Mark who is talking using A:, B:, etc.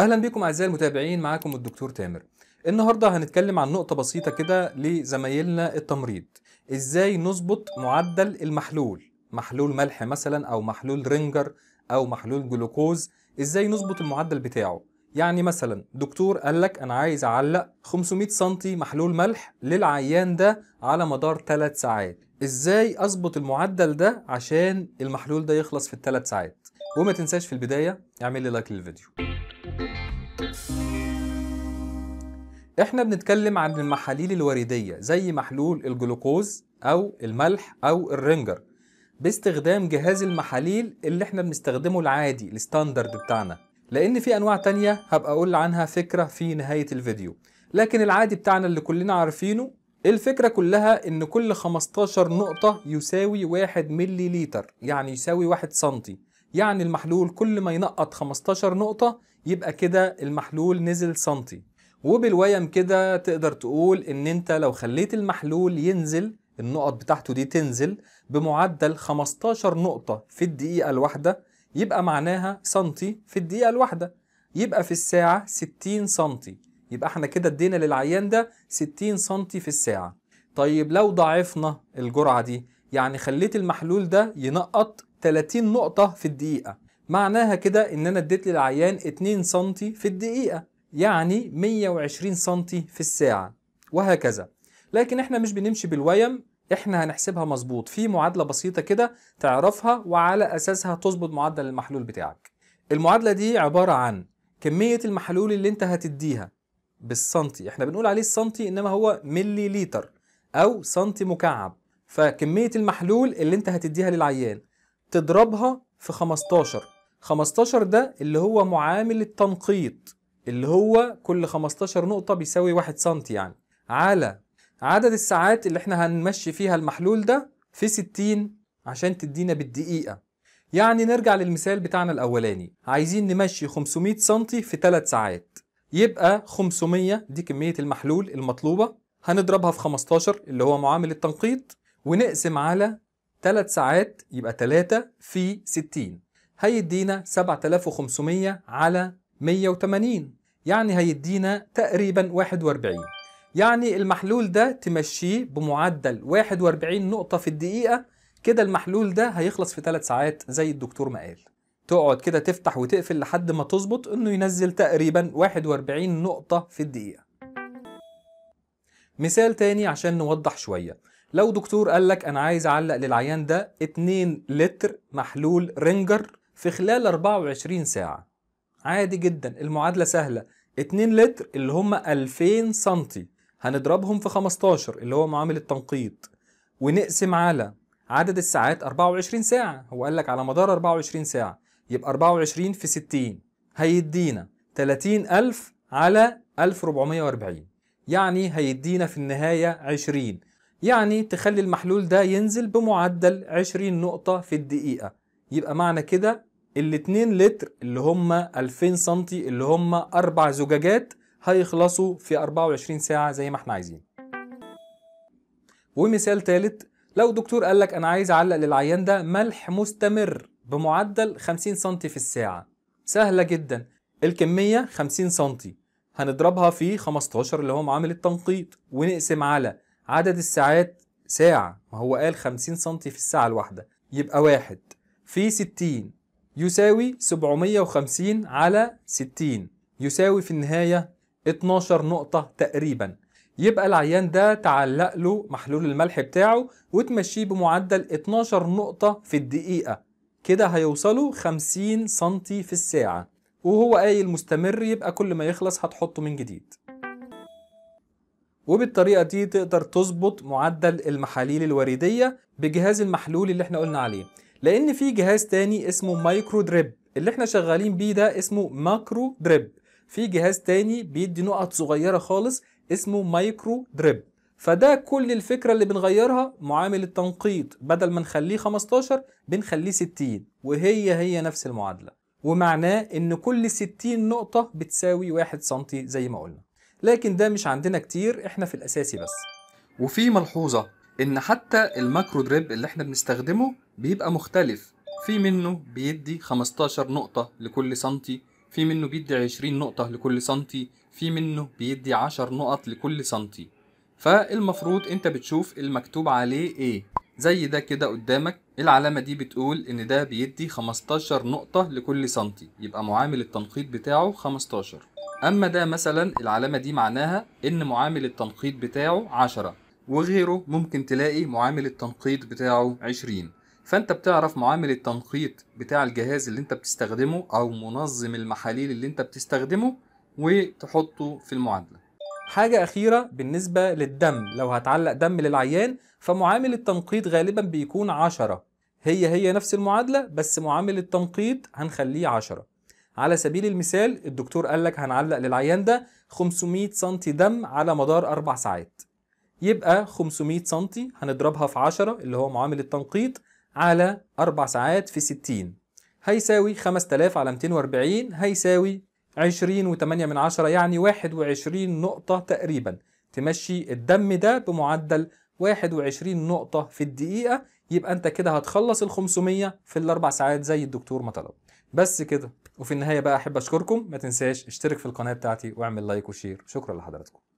A: اهلا بيكم اعزائي المتابعين معاكم الدكتور تامر النهارده هنتكلم عن نقطه بسيطه كده لزمايلنا التمريض ازاي نظبط معدل المحلول محلول ملح مثلا او محلول رينجر او محلول جلوكوز ازاي نظبط المعدل بتاعه يعني مثلا دكتور قال لك انا عايز اعلق 500 سم محلول ملح للعيان ده على مدار 3 ساعات ازاي اظبط المعدل ده عشان المحلول ده يخلص في الثلاث ساعات وما تنساش في البدايه اعمل لي لايك للفيديو احنا بنتكلم عن المحاليل الوريدية زي محلول الجلوكوز أو الملح أو الرنجر باستخدام جهاز المحاليل اللي احنا بنستخدمه العادي الستاندرد بتاعنا لأن في أنواع تانية هبقى أقول عنها فكرة في نهاية الفيديو لكن العادي بتاعنا اللي كلنا عارفينه الفكرة كلها إن كل 15 نقطة يساوي 1 ملي لتر يعني يساوي 1 سنتي يعني المحلول كل ما ينقط 15 نقطة يبقى كده المحلول نزل سنتي وبالويم كده تقدر تقول ان انت لو خليت المحلول ينزل النقط بتاعته دي تنزل بمعدل 15 نقطة في الدقيقة الواحدة يبقى معناها سنتي في الدقيقة الواحدة يبقى في الساعة 60 سنتي يبقى احنا كده ادينا للعيان ده 60 سنتي في الساعة طيب لو ضاعفنا الجرعة دي يعني خليت المحلول ده ينقط 30 نقطة في الدقيقة معناها كده ان انا اديت للعيان 2 سم في الدقيقة يعني 120 سم في الساعة وهكذا لكن احنا مش بنمشي بالويم احنا هنحسبها مظبوط في معادلة بسيطة كده تعرفها وعلى اساسها تظبط معدل المحلول بتاعك المعادلة دي عبارة عن كمية المحلول اللي انت هتديها بالسنتي احنا بنقول عليه السنتي انما هو ملي لتر او سنتي مكعب فكمية المحلول اللي انت هتديها للعيان تضربها في 15 15 ده اللي هو معامل التنقيط اللي هو كل 15 نقطة بيساوي 1 سم يعني على عدد الساعات اللي احنا هنمشي فيها المحلول ده في 60 عشان تدينا بالدقيقة يعني نرجع للمثال بتاعنا الأولاني عايزين نمشي 500 سم في 3 ساعات يبقى 500 دي كمية المحلول المطلوبة هنضربها في 15 اللي هو معامل التنقيط ونقسم على 3 ساعات يبقى 3 في 60 هيدينا 7500 على 180 يعني هيدينا تقريبا 41 يعني المحلول ده تمشيه بمعدل 41 نقطة في الدقيقة كده المحلول ده هيخلص في 3 ساعات زي الدكتور ما قال تقعد كده تفتح وتقفل لحد ما تظبط انه ينزل تقريبا 41 نقطة في الدقيقة مثال تاني عشان نوضح شوية لو دكتور قال لك انا عايز اعلق للعيان ده 2 لتر محلول رينجر في خلال 24 ساعه عادي جدا المعادله سهله 2 لتر اللي هم 2000 سنتي هنضربهم في 15 اللي هو معامل التنقيط ونقسم على عدد الساعات 24 ساعة هو قال لك على مدار 24 ساعة يبقى 24 في 60 هيدينا 30000 على 1440 يعني هيدينا في النهاية 20 يعني تخلي المحلول ده ينزل بمعدل 20 نقطة في الدقيقة يبقى معنى كده ال 2 لتر اللي هم 2000 سنتي اللي هم أربع زجاجات هيخلصوا في 24 ساعة زي ما احنا عايزين ومثال ثالث لو دكتور قال لك أنا عايز أعلق للعيان ده ملح مستمر بمعدل 50 سنتي في الساعة سهلة جدا الكمية 50 سنتي هنضربها في 15 اللي هو معامل التنقيط ونقسم على عدد الساعات ساعة ما هو قال 50 سم في الساعة الواحدة يبقى واحد في 60 يساوي 750 على 60 يساوي في النهاية 12 نقطة تقريبا يبقى العيان ده تعلق له محلول الملح بتاعه وتمشيه بمعدل 12 نقطة في الدقيقة كده هيوصلوا 50 سم في الساعة وهو قايل مستمر يبقى كل ما يخلص هتحطه من جديد وبالطريقة دي تقدر تظبط معدل المحاليل الوريدية بجهاز المحلول اللي احنا قلنا عليه لأن في جهاز تاني اسمه مايكرو دريب اللي احنا شغالين بيه ده اسمه ماكرو دريب في جهاز تاني بيدي نقط صغيرة خالص اسمه مايكرو دريب فده كل الفكرة اللي بنغيرها معامل التنقيط بدل ما نخليه 15 بنخليه 60 وهي هي نفس المعادلة ومعناه ان كل 60 نقطة بتساوي 1 سم زي ما قلنا لكن ده مش عندنا كتير احنا في الاساسي بس وفي ملحوظه ان حتى الماكرو دريب اللي احنا بنستخدمه بيبقى مختلف في منه بيدي 15 نقطه لكل سنتي في منه بيدي 20 نقطه لكل سنتي في منه بيدي 10 نقط لكل سنتي فالمفروض انت بتشوف المكتوب عليه ايه زي ده كده قدامك العلامة دي بتقول ان ده بيدي 15 نقطة لكل سنتي يبقى معامل التنقيط بتاعه 15 اما ده مثلا العلامه دي معناها ان معامل التنقيط بتاعه 10 وغيره ممكن تلاقي معامل التنقيط بتاعه 20 فانت بتعرف معامل التنقيط بتاع الجهاز اللي انت بتستخدمه او منظم المحاليل اللي انت بتستخدمه وتحطه في المعادله حاجة أخيرة بالنسبة للدم لو هتعلق دم للعيان فمعامل التنقيط غالبا بيكون 10 هي هي نفس المعادلة بس معامل التنقيط هنخليه 10 على سبيل المثال الدكتور قال لك هنعلق للعيان ده 500 سم دم على مدار أربع ساعات يبقى 500 سم هنضربها في 10 اللي هو معامل التنقيط على أربع ساعات في 60 هيساوي 5000 على 240 هيساوي 20 و8 من 10 يعني 21 نقطة تقريبا تمشي الدم ده بمعدل 21 نقطة في الدقيقة يبقى أنت كده هتخلص ال 500 في الأربع ساعات زي الدكتور ما طلب بس كده وفي النهايه بقى احب اشكركم ما تنساش اشترك في القناه بتاعتي واعمل لايك وشير شكرا لحضراتكم